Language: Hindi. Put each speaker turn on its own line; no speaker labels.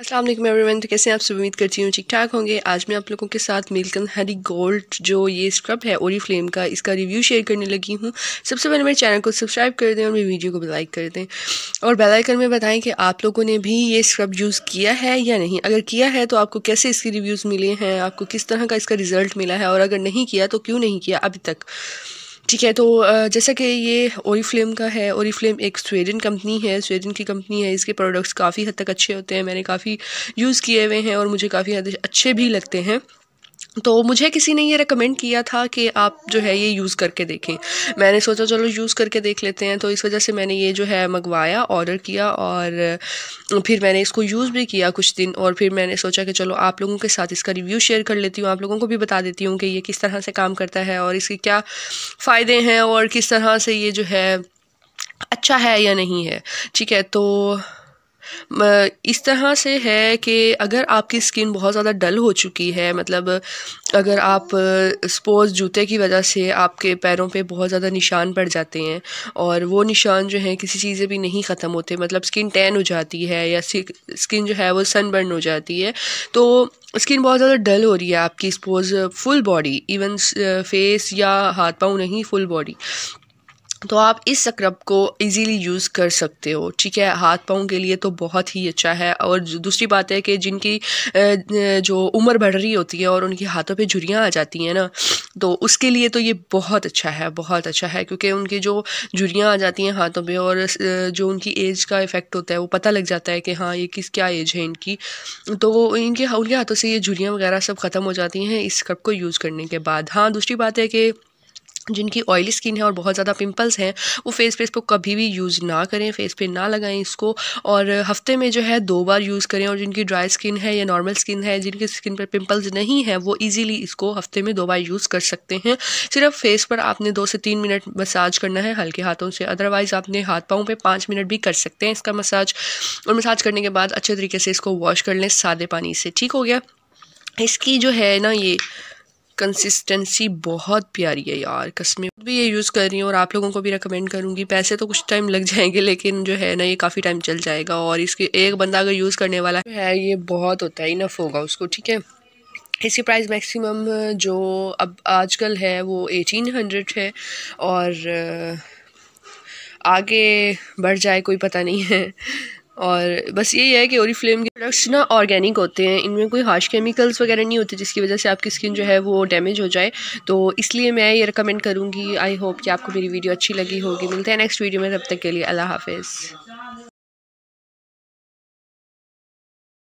अस्सलाम वालेकुम एवरीवन तो कैसे हैं आप सब उम्मीद करती हूँ ठीक ठाक होंगे आज मैं आप लोगों के साथ मिल्क एंड हरी गोल्ड जो ये स्क्रब है ओरी फ्लेम का इसका रिव्यू शेयर करने लगी हूँ सबसे पहले मेरे चैनल को सब्सक्राइब कर दें और मेरी वीडियो को लाइक कर दें और बेल आइकन में बताएं कि आप लोगों ने भी ये स्क्रब यूज़ किया है या नहीं अगर किया है तो आपको कैसे इसके रिव्यूज़ मिले हैं आपको किस तरह का इसका रिज़ल्ट मिला है और अगर नहीं किया तो क्यों नहीं किया अभी तक ठीक है तो जैसा कि ये ओरी फ्लेम का है ओरी फ्लेम एक स्वेडन कंपनी है स्वेडन की कंपनी है इसके प्रोडक्ट्स काफ़ी हद तक अच्छे होते हैं मैंने काफ़ी यूज़ किए हुए हैं और मुझे काफ़ी अच्छे भी लगते हैं तो मुझे किसी ने ये रेकमेंड किया था कि आप जो है ये यूज़ करके देखें मैंने सोचा चलो यूज़ करके देख लेते हैं तो इस वजह से मैंने ये जो है मंगवाया ऑर्डर किया और फिर मैंने इसको यूज़ भी किया कुछ दिन और फिर मैंने सोचा कि चलो आप लोगों के साथ इसका रिव्यू शेयर कर लेती हूँ आप लोगों को भी बता देती हूँ कि ये किस तरह से काम करता है और इसके क्या फ़ायदे हैं और किस तरह से ये जो है अच्छा है या नहीं है ठीक है तो इस तरह से है कि अगर आपकी स्किन बहुत ज़्यादा डल हो चुकी है मतलब अगर आप स्पोर्ट्स जूते की वजह से आपके पैरों पे बहुत ज़्यादा निशान पड़ जाते हैं और वो निशान जो है किसी चीज़ें भी नहीं ख़त्म होते मतलब स्किन टैन हो जाती है या स्किन जो है वो सनबर्न हो जाती है तो स्किन बहुत ज़्यादा डल हो रही है आपकी suppose full body even face या हाथ पाँव नहीं फुल बॉडी तो आप इस स्क्रब को इजीली यूज़ कर सकते हो ठीक है हाथ पाँव के लिए तो बहुत ही अच्छा है और दूसरी बात है कि जिनकी जो उम्र बढ़ रही होती है और उनके हाथों पे झुरियाँ आ जाती हैं ना तो उसके लिए तो ये बहुत अच्छा है बहुत अच्छा है क्योंकि उनकी जो झुरियाँ आ जाती हैं हाथों पे और जो उनकी एज का इफ़ेक्ट होता है वो पता लग जाता है कि हाँ ये किस क्या एज है इनकी तो वो इनके उनके हाथों से ये झुरियाँ वगैरह सब ख़त्म हो जाती हैं इस स्क्रब को यूज़ करने के बाद हाँ दूसरी बात है कि जिनकी ऑयली स्किन है और बहुत ज़्यादा पिंपल्स हैं वो फेस पे इसको कभी भी यूज़ ना करें फेस पे ना लगाएं इसको और हफ्ते में जो है दो बार यूज़ करें और जिनकी ड्राई स्किन है या नॉर्मल स्किन है जिनकी स्किन पर पिंपल्स नहीं है वो इजीली इसको हफ्ते में दो बार यूज़ कर सकते हैं सिर्फ फेस पर आपने दो से तीन मिनट मसाज करना है हल्के हाथों से अदरवाइज़ आपने हाथ पाँव पर पाँच मिनट भी कर सकते हैं इसका मसाज और मसाज करने के बाद अच्छे तरीके से इसको वॉश कर लें सादे पानी से ठीक हो गया इसकी जो है ना ये कंसिस्टेंसी बहुत प्यारी है यार कसमें भी ये यूज़ कर रही हूँ और आप लोगों को भी रिकमेंड करूँगी पैसे तो कुछ टाइम लग जाएंगे लेकिन जो है ना ये काफ़ी टाइम चल जाएगा और इसके एक बंदा अगर यूज़ करने वाला है तो ये बहुत होता है इनफ होगा उसको ठीक है इसकी प्राइस मैक्सिमम जो अब आजकल है वो एटीन हंड्रेड है और आगे बढ़ जाए कोई पता नहीं है और बस यही है कि ओरी फ्लेम के प्रोडक्ट्स ना ऑर्गेनिक होते हैं इनमें कोई हार्श केमिकल्स वगैरह नहीं होते जिसकी वजह से आपकी स्किन जो है वो डैमेज हो जाए तो इसलिए मैं ये रिकमेंड करूँगी आई होप कि आपको मेरी वीडियो अच्छी लगी होगी मिलते हैं नेक्स्ट वीडियो में तब तक के लिए अल्लाह हाफिज़